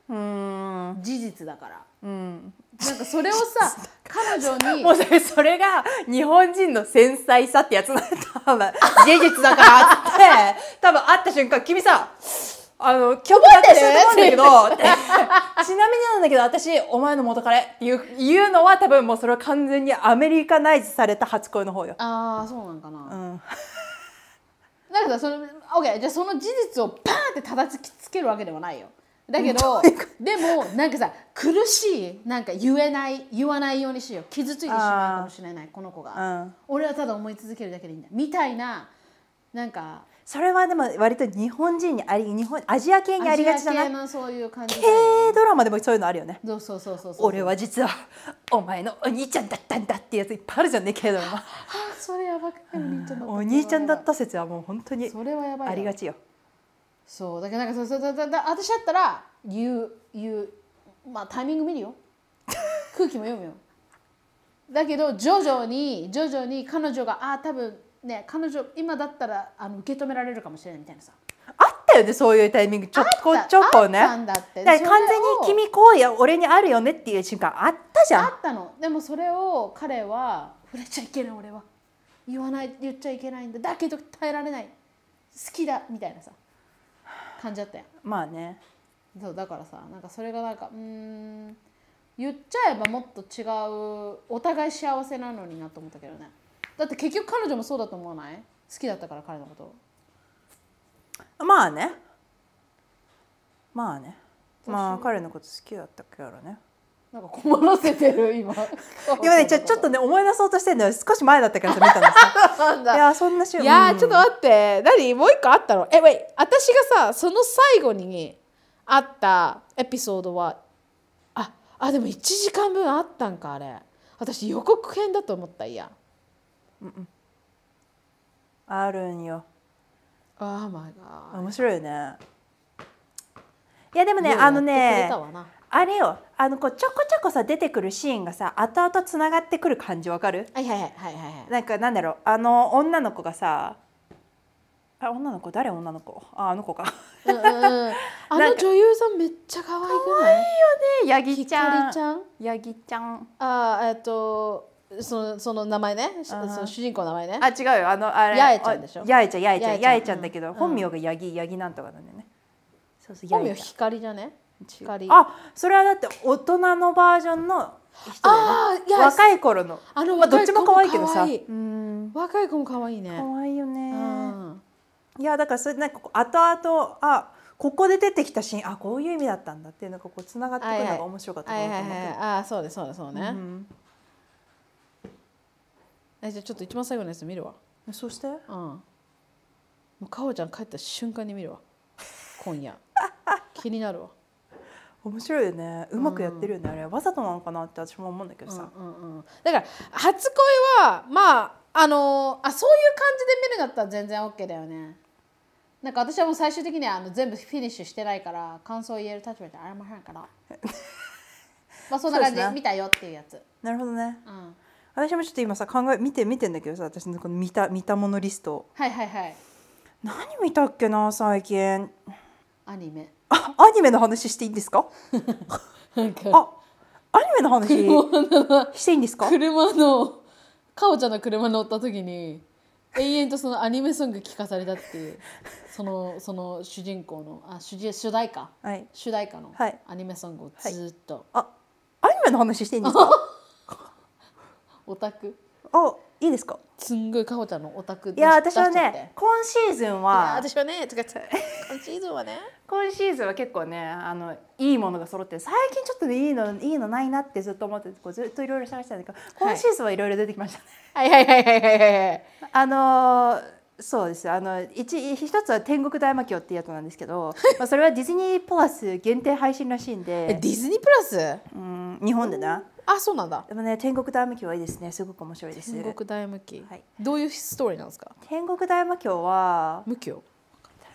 うん事実だから、うん、なんかそれをさ (laughs) 彼女にもうそれが日本人の繊細さってやつなんだ多分 (laughs) 事実だからって多分会った瞬間君さあの、今だって思うんだけど、(laughs) ちなみになんだけど、私、お前の元彼っていういうのは、多分もうそれは完全にアメリカナイズされた初恋の方よ。ああ、そうなんかな。うんだかどそのケーじゃあその事実をパーンって叩きつけるわけではないよだけどでもなんかさ苦しいなんか言えない言わないようにしよう傷ついてしまうかもしれないこの子が、うん、俺はただ思い続けるだけでいいんだみたいななんかそれはでも割と日本人にあり日本アジア系にありがちだゃないアそういう感じ、ね、ドラマでもそういうのあるよねそうそうそうそう俺は実はお前のお兄ちゃんだったんだってやついっぱいあるじゃんねけどもそれやばくない、うん、(laughs) お兄ちゃんだった説はもう本当にそれはやばいありがちよそうだけどなんかそうそうだだ私だったら言う言うまあタイミング見るよ (laughs) 空気も読むよだけど徐々に徐々に彼女がああ多分ね、彼女今だったらあの受け止められるかもしれないみたいなさあったよねそういうタイミングちょこちょこね完全に君こうや俺にあるよねっていう瞬間あったじゃんあったのでもそれを彼は触れちゃいけない俺は言わない言っちゃいけないんだだけど耐えられない好きだみたいなさ感じだったよまあねそうだからさなんかそれがなんかうん言っちゃえばもっと違うお互い幸せなのになと思ったけどねだって結局彼女もそうだと思わない好きだったから彼のことまあねまあねまあ彼のこと好きだったからねなんか困らせてる今 (laughs) 今ねちょちょっとね思い出そうとしてるの少し前だったから見たのいやそんな週いや、ちょっと待って何もう一個あったのえ私がさその最後にあったエピソードはああでも1時間分あったんかあれ私予告編だと思ったいやうんうん、あるんよ Oh my 面白いよねいやでもねあのねあれよあのこうちょこちょこさ出てくるシーンがさ後々つながってくる感じわかるはいはいはいはいはいなんかなんだろうあの女の子がさあ女の子誰女の子ああの子かうん、(laughs) あの女優さんめっちゃ可愛くない可愛いよねヤギちゃんヤギちゃんあえっとそのその名前ね、その主人公の名前ね。あ、違うよ。あのあれ。八重ちゃんでしょ。八重ちゃん、八重ちゃん、八重ちゃんだけど、本名が八木、八木なんとかなんだよね。そうそう、本名光じゃね。光。あ、それはだって大人のバージョンの人だよね。若い頃の。あの、まあ、どっちも可愛いけどさ。うん。若い子も可愛いね。可愛いよね。うん。いや、だからそれなんか後々あ。ここで出てきたシーンあこういう意味だったんだっていうのがこう繋がってくるのが面白かったなと思って、あそうですそうですそうね、うんえじゃあちょっと一番最後のやつ見るわえそしてうんもうかおちゃん帰った瞬間に見るわ今夜 (laughs) 気になるわ面白いよねうまくやってるよね、あれわざとなのかなって私も思うんだけどさ、うんうんうん、だから初恋はまああのーあそういう感じで見るんだったら全然 OK だよねなんか私はもう最終的にはあの全部フィニッシュしてないから感想を言える立場であれもへんから (laughs) まあそんな感じ、で見たよっていうやつなるほどねうん私もちょっと今さ考え見て見てんだけどさ私のこの見た見たものリストはいはいはい何見たっけな最近アニメあアニメの話していいんですか (laughs) かあアニメの話していいんですか車のかおちゃんの車乗った時に永遠とそのアニメソング聞かされたっていうそのその主人公のあ主主題歌、はい、主題歌のアニメソングをずっと、はい、あアニメの話していいんですか (laughs) オタクおいいですかすんごいかほちゃんのオタクいや私はね今シーズンは私はねとか (laughs) 今シーズンはね今シーズンは結構ねあのいいものが揃って最近ちょっとねいいのいいのないなってずっと思ってこうずっといろいろ探してたんだけど、はい、今シーズンはいろいろ出てきましたね、はい、はいはいはいはいはいはいあのーそうですあの一一つは「天国大魔教」っていうやつなんですけど、まあ、それはディズニープラス限定配信らしいんでディズニープラスうん日本でな、うん、あそうなんだでもね「天国大魔教」はいいですねすごく面白いです天国大魔教、はい、どういうストーリーなんですか天国大魔教は無教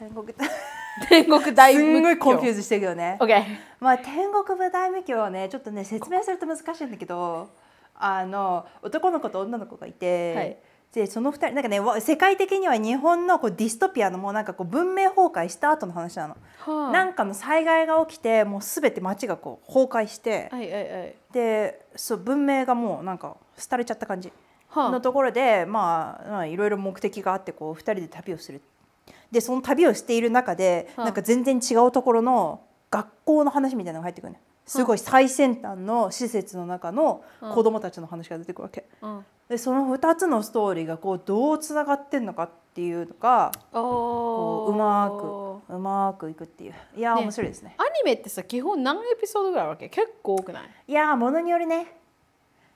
天国大 (laughs) 天国大すごいコンフューズしてるよね、o k まあ天国大魔教はねちょっとね説明すると難しいんだけどあの男の子と女の子がいて、はいでその2人なんかね世界的には日本のこうディストピアのもうなんかこう文明崩壊した後の話なの、はあ、なんかの災害が起きてもう全て街がこう崩壊して、はいはいはい、でそう文明がもうなんか廃れちゃった感じのところで、はあ、まあいろいろ目的があってこう2人で旅をするでその旅をしている中で、はあ、なんか全然違うところの学校の話みたいなのが入ってくるね、すごい最先端の施設の中の子供たちの話が出てくるわけ。うんうんでその2つのストーリーがこうどうつながってんのかっていうのがこううまくうまくいくっていういや、ね、面白いですねアニメってさ基本何エピソードぐらいあるわけ結構多くないいやものによるね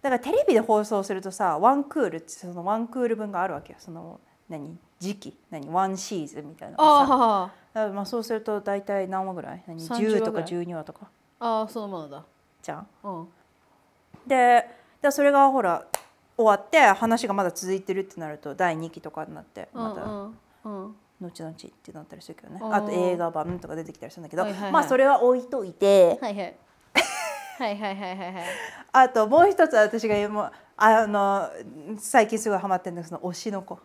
だからテレビで放送するとさワンクールってそのワンクール分があるわけよその何時期何ワンシーズンみたいなああまあそうすると大体何話ぐらい何10とか12話とかああそのものだじゃん、うん、でだそれがほら終わって話がまだ続いてるってなると第2期とかになってまた後々ってなったりするけどねあと映画版とか出てきたりするんだけど、はいはいはい、まあそれは置いといて。はいはいはいはいはいはいはい。あともう一つ私がもうあの最近すごいハマってるのすその推しの子。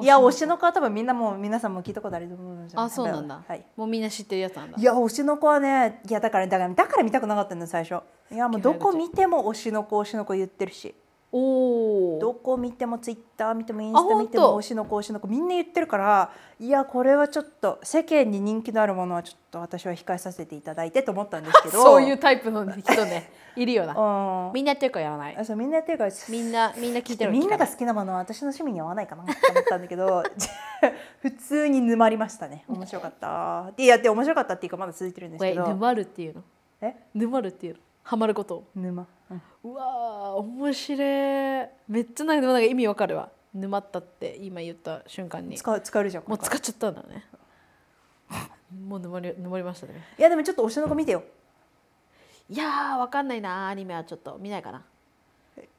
いや推しの子は多分みんなも皆さんも聞いたことあると思うんですよ。あそうなんだ。はい。もうみんな知ってるやつなんだ。いや推しの子はねいやだからだからだから見たくなかったんだ最初。いやもうどこ見ても推しの子推しの子言ってるし。おどこ見てもツイッター見てもインスタ見ても推しの子推しの子みんな言ってるからいやこれはちょっと世間に人気のあるものはちょっと私は控えさせていただいてと思ったんですけど (laughs) そういうタイプの人ね (laughs) いるよな、うん、みんなやってるかやらないそうみんなやってるかみんなみんな聞いてるみんなが好きなものは私の趣味に合わないかなと思ったんだけど (laughs) 普通に沼りましたね面白かったでやって面白かったっていうかまだ続いてるんですけど沼るっていうのえ沼るっていうのハマること沼うん、うわ面白いめっちゃなんか意味わかるわ沼ったって今言った瞬間に使使えるじゃんもう使っちゃったんだねもう沼り沼りましたねいやでもちょっと推しの子見てよいやーわかんないなアニメはちょっと見ないかな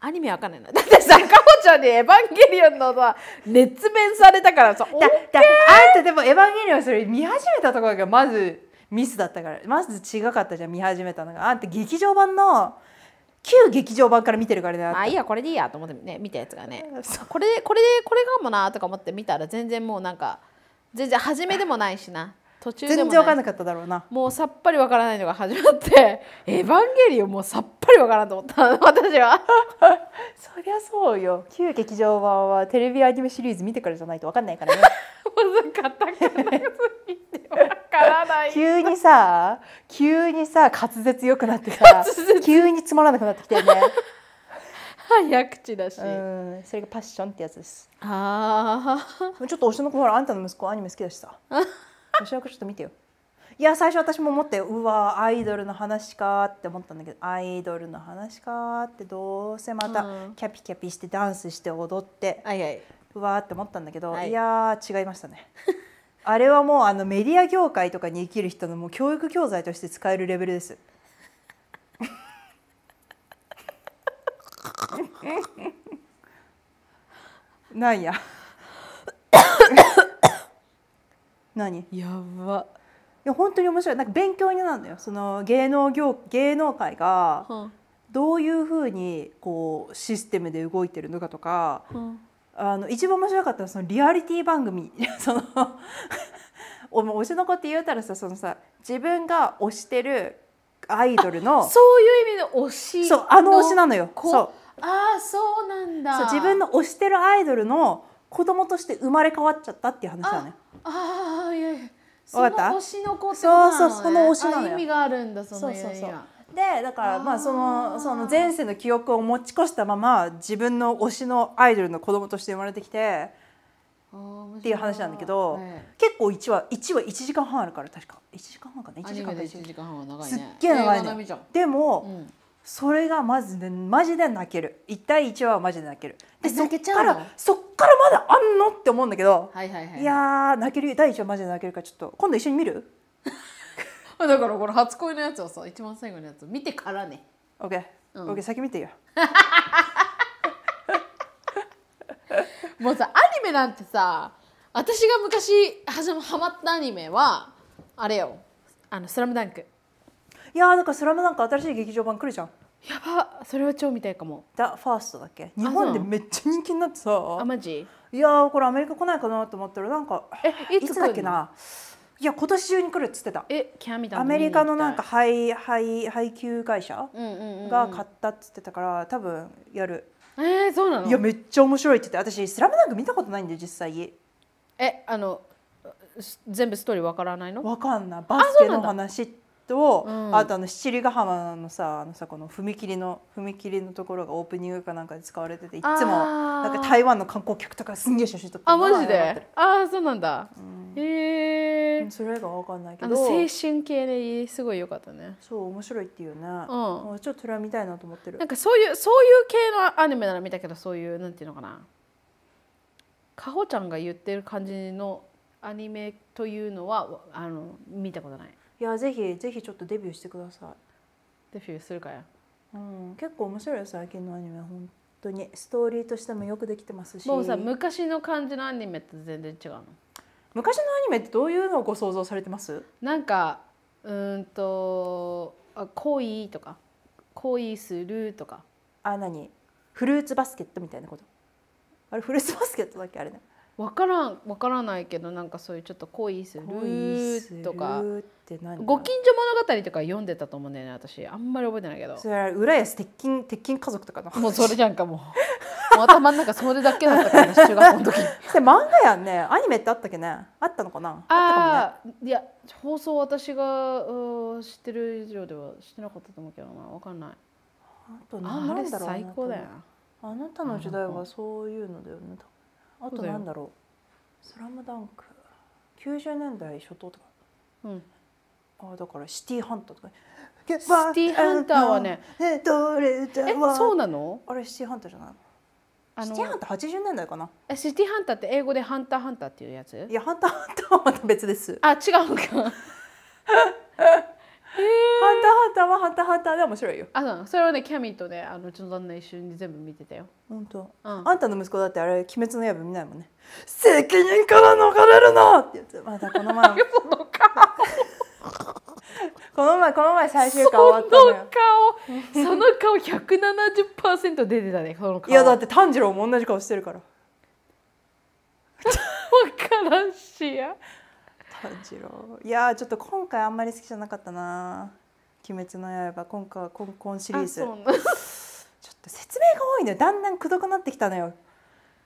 アニメわかんないなだってさカほちゃんに「エヴァンゲリオン」のさ熱弁されたからさだだあんたでも「エヴァンゲリオン」それ見始めたところがまずミスだったからまず違かったじゃん見始めたのがあんた劇場版の「旧劇場版から見てるからねああいいやこれでいいやと思ってね見たやつがね (laughs) これでこれでこれかもなとか思って見たら全然もうなんか全然初めでもないしな途中で全然分かんなかっただろうなもうさっぱり分からないのが始まって「(laughs) エヴァンゲリオン」もうさっぱり分からんと思った (laughs) 私はそりゃそうよ旧劇場版はテレビアニメシリーズ見てからじゃないと分かんないからね難かったかな急にさ (laughs) 急にさ滑舌よくなってさ急につまらなくなってきてね早口だし、うん、それがパッションってやつですああちょっとおしの子ほらあんたの息子アニメ好きだしさお (laughs) しの子ちょっと見てよいや最初私も思ってうわアイドルの話かって思ったんだけどアイドルの話かってどうせまたキャピキャピしてダンスして踊って、うん、うわって思ったんだけど、はい、いや違いましたね (laughs) あれはもうあのメディア業界とかに生きる人のもう教育教材として使えるレベルです。なんや。何やばいや本当に面白いなんか勉強になるのよその芸能業芸能界がどういうふうにこうシステムで動いてるのかとか、うあの一番面白かったのはそのリアリティ番組 (laughs) そのお推しの子って言うたらさそのさ自分が推してるアイドルのそういう意味の推しそうあの推しなのよそうああそうなんだ自分の推してるアイドルの子供として生まれ変わっちゃったっていう話だねああいやいやその推しの子ってことなの、ね、そうそうその推しなのよ意味があるんだそのそうそうそうでだからまあそのその前世の記憶を持ち越したまま自分の推しのアイドルの子供として生まれてきてっていう話なんだけど、ね、結構1話1話1時間半あるから確か1時間半かな1時間半時間半は長い、ね、すっげえ長いねでも、うん、それがまずねマジで泣ける1対1話はマジで泣けるでそっからそっからまだあんのって思うんだけど、はいはいはい、いや泣ける第1話マジで泣けるからちょっと今度一緒に見る (laughs) だからこの初恋のやつはさ一番最後のやつ見てからね OK、うん、OK 先見てよもうさアニメなんてさ私が昔はハマったアニメはあれよあの「スラムダンクいやーなんか「スラムダンク新しい劇場版来るじゃんやばそれは超見たいかも「ザ・ファーストだっけ日本でめっちゃ人気になってさあマジいやこれアメリカ来ないかなと思ったらなんかえいつだっけないや今年中に来るっつってたえアメリカのなんか配配配給会社が買ったっつってたから多分やるえー、そうなのいやめっちゃ面白いって言って私「スラムダンク見たことないんで実際えあの全部ストーリーわからないのわかんないバスケの話っと、うん、あとあの七里ヶ浜のさあのさこの踏切の踏切のところがオープニングかなんかで使われてていつもなんか台湾の観光客とかすんげえ写真撮ってあマジでああそうなんだ、うん、へえそれが分かんないけど青春系ですごい良かったねそう面白いっていうね、うん、ちょっとそれは見たいなと思ってるなんかそういうそういう系のアニメなら見たけどそういうなんていうのかなかほちゃんが言ってる感じのアニメというのはあの見たことないいやぜひぜひちょっとデビューしてくださいデビューするかやうん結構面白い最近のアニメ本当にストーリーとしてもよくできてますしもうさ昔の感じのアニメって全然違うの昔のアニメってどういうのをご想像されてますなんかうんとあ恋とか恋するとかあ何フルーツバスケットみたいなことあれフルーツバスケットだっけあれね分からん分からないけどなんかそういうちょっと恋するとかご近所物語とか読んでたと思うんだよね私あんまり覚えてないけどそれは浦安鉄筋鉄筋家族とかのもうそれじゃんかもう (laughs) もう頭の中それだけだったから、ね、中学校の時で (laughs) 漫画やんねアニメってあったっけねあったのかなああ、ね、いや放送私がう知ってる以上ではしてなかったと思うけどな分かんないあと何だろうあれ最高だよなあなたの時代はそういうのだよね多あとなんだろう「スラムダンク90年代初頭とか、うん、あだからシティーハンターとか、シティーハンターはねえどれえそうなのあれシティーハンターじゃないのシティーハンター80年代かなえシティーハンターって英語でハンターハンターっていうやついやハンターハンターはまた別ですあ違うか (laughs) ハンターハンターはハンターハンターで面白いよ。あ、そうそれはね、キャミとね、あのうちの旦那一緒に全部見てたよ。本当、うん。あんたの息子だってあれ、鬼滅の刃見ないもんね。責任から逃れるなって言って、まだこの前。(laughs) この前この前最終回終わったのよその顔その顔170%出てたねその顔いやだって炭治郎も同じ顔してるから分 (laughs) からんしや炭治郎いやちょっと今回あんまり好きじゃなかったな「鬼滅の刃」今回はコンコンシリーズちょっと説明が多いのよだんだんくどくなってきたのよ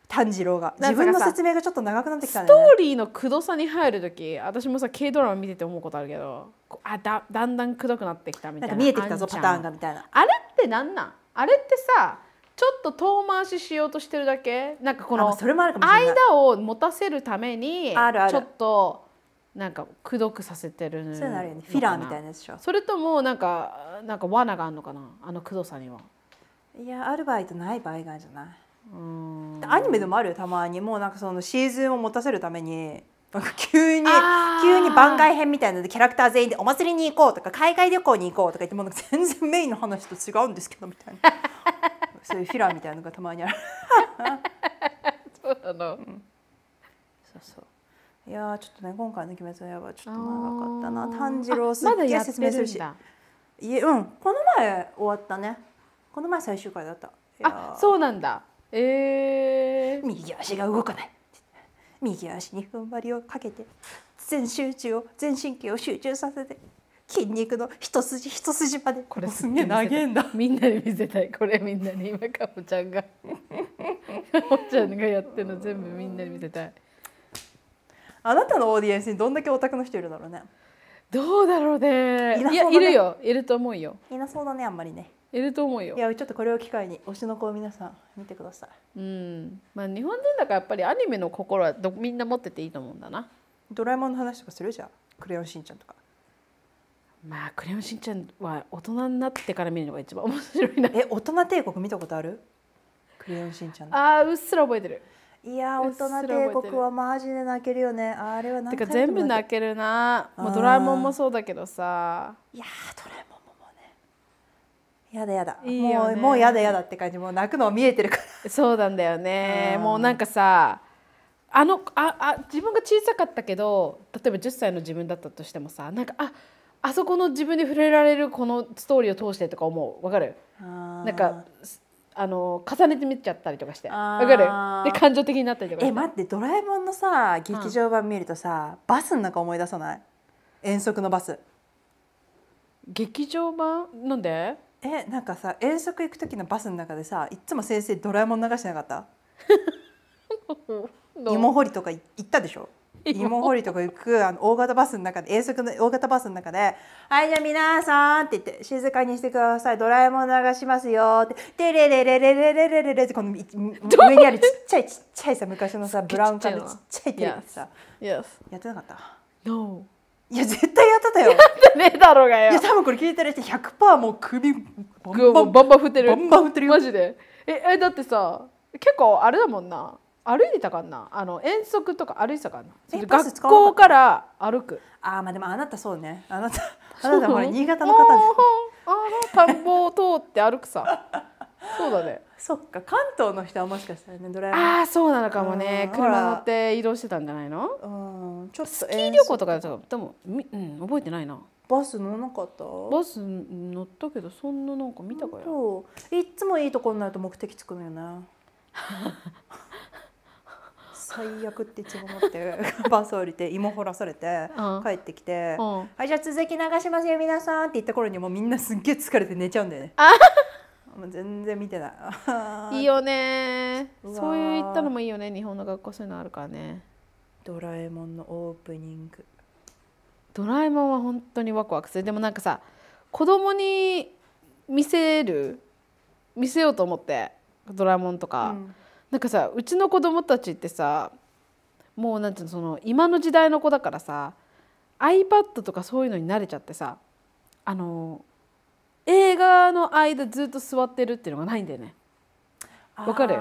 炭治郎が自分の説明がちょっと長くなってきた、ね、ストーリーのくどさに入る時私もさ K ドラマ見てて思うことあるけどあだだんだんくどくなってきたみたいな見えてきたぞパターンがみたいなあれってなんなんあれってさちょっと遠回ししようとしてるだけなんかこの間を持たせるためにちょっとなんかくどくさせてるそういうのるよねフィラーみたいなでしょそれともなんかなんか罠があるのかなあのくどさにはいやアルバイトない場合があるじゃないうんアニメでもあるよたまにもうなんかそのシーズンを持たせるために (laughs) なんか急に急に番外編みたいなのでキャラクター全員でお祭りに行こうとか海外旅行に行こうとか言ってもなんか全然メインの話と違うんですけどみたいな (laughs) そういうフィラーみたいなのがたまにある (laughs) そうなの、うん、そうそういやちょっとね今回の「鬼滅の刃」ちょっと長かったな炭治郎すっげえ説明するし、ま、いえうんこの前終わったねこの前最終回だったあそうなんだええー、右足が動かない右足に踏ん張りをかけて全集中を全神経を集中させて筋肉の一筋一筋までこれすげえ長えんだみんなに見せたいこれみんなに今かぼちゃんがかぼちゃんがやってるの全部みんなに見せたい。あなたのオーディエンスにどんだけオタクの人いるだろうねどうだろうねいねいやいるよいると思うよいなそうだねあんまりねいると思うよいやちょっとこれを機会に推しの子を皆さん見てくださいうんまあ日本人だからやっぱりアニメの心はどみんな持ってていいと思うんだなドラえもんの話とかするじゃんクレヨンしんちゃんとかまあ「クレヨンしんちゃん」は大人になってから見るのが一番面白いなえ大人帝国見たことあるクレヨンしんちゃんのああうっすら覚えてるいや大人帝国はマジで泣けるよねあれは何回全部泣けるなもうドラえもんもそうだけどさいやドラえもんももうねやだやだいい、ね、もうもうやだやだって感じもう泣くの見えてるからそうなんだよねもうなんかさあのああ自分が小さかったけど例えば10歳の自分だったとしてもさなんかああそこの自分に触れられるこのストーリーを通してとか思うわかるなんかあの重ねて見ちゃったりとかしてわかるで感情的になったりとかえ待ってドラえもんのさ劇場版見るとさ、うん、バスの中思い出さない遠足のバス劇場版なんでえなんかさ遠足行く時のバスの中でさいつも先生ドラえもん流してなかった (laughs) 芋掘りとか行ったでしょ芋掘りとか行くあの大型バスの中で遠足の大型バスの中で「はいじゃあ皆さん」って言って「静かにしてくださいドラえもん流しますよ」って「テレレレレレレレレレ」ってこの上にあるちっちゃいちっちゃいさ昔のさブラウン管のちっちゃいテレビってさ、やってなかった No いや絶対やってたよ。やってねえだろうがよ。いや多分これ聞いてる人100%もう首バンバンバンバン振ってる。バンバン振ってるマジで。ええだってさ結構あれだもんな歩いてたかなあの遠足とか歩いてたかな学校から歩くあまあでもあなたそうねあなた (laughs) あなたほら新潟の方でああ田んぼを通って歩くさ (laughs) そうだねそっか関東の人はもしかしたらねドライブああそうなのかもね車乗って移動してたんじゃないのうんちょっとスキー旅行とかだったでも、うん、覚えてないなバス乗らなかったバス乗ったけどそんななんか見たかよいつもいいところになると目的つくのよね (laughs) 最悪って一番思って (laughs) バス降りて芋掘らされて帰ってきて「はいじゃあ続き流しますよ皆さん」って言った頃にもうみんなすっげえ疲れて寝ちゃうんだよね。もう全然見てない (laughs) いいよね (laughs) そういう言ったのもいいよね日本の学校そういうのあるからねドラえもんのオープニングドラえもんは本当にワクワクするでもなんかさ子供に見せる見せようと思ってドラえもんとか、うん、なんかさうちの子供たちってさもうなんていうのその今の時代の子だからさ iPad とかそういうのに慣れちゃってさあの映画の間ずっと座ってるっていうのがないんだよね。わかる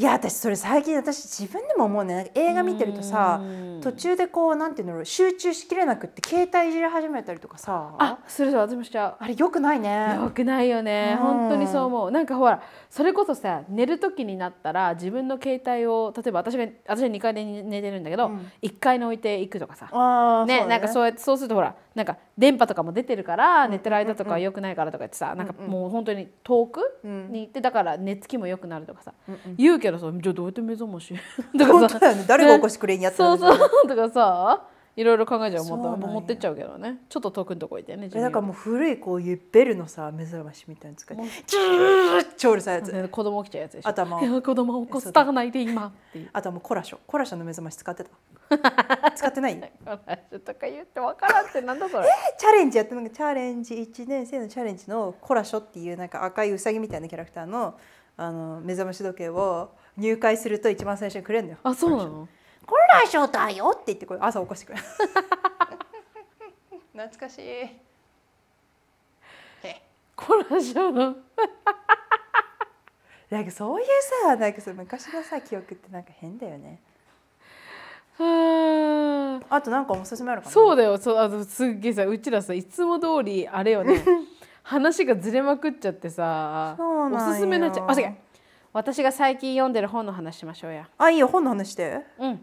いや私それ最近私自分でも思うね映画見てるとさ途中でこうなんていうの集中しきれなくって携帯いじり始めたりとかさあするぞ私もしちゃうあれよくないねよくないよね、本当にそう思うなんかほらそれこそさ寝る時になったら自分の携帯を例えば私が私は2階で寝てるんだけど、うん、1階に置いていくとかさね、ね、なんかそうやそうするとほらなんか電波とかも出てるから寝てる間とかよくないからとか言ってさ、うんうん、なんかもう本当に遠くに行ってだから寝つきもよくなるとかさ、うんうん、勇らさじゃあどうやって目覚まし (laughs) とかさ、ね、誰が起こしてくれんやつ、ね、そうそう (laughs) とかさいろいろ考えちゃうもった持ってっちゃうけどねちょっと遠くのとこ行ってねだからもう古いこういうベルのさ目覚ましみたいな使ってチューチョールさやつ、ね、子供起きちゃうやつでしょ頭子供起こすたがないで今あともうコラショコラショの目覚まし使ってた (laughs) 使ってないコラショとか言ってわからんってなんだそれチャレンジやってなんかチャレンジ1年生のチャレンジのコラショっていうなんか赤いうさぎみたいなキャラクターのあの目覚まし時計を入会すると一番最初にくれるのよあそうなのこれ来招待よって言ってこれ朝起こしてくれる (laughs) 懐かしいコラージュなんかそういうさなんかそ昔のさ記憶ってなんか変だよねはあとなんかおすすめあるかなそうだよそうあのすっげえさうちらさいつも通りあれよね (laughs) 話がずれまくっちゃってさそうおすすめなっちゃうあ違う私が最近読んでる本の話しましょうやあいいよ本の話してうん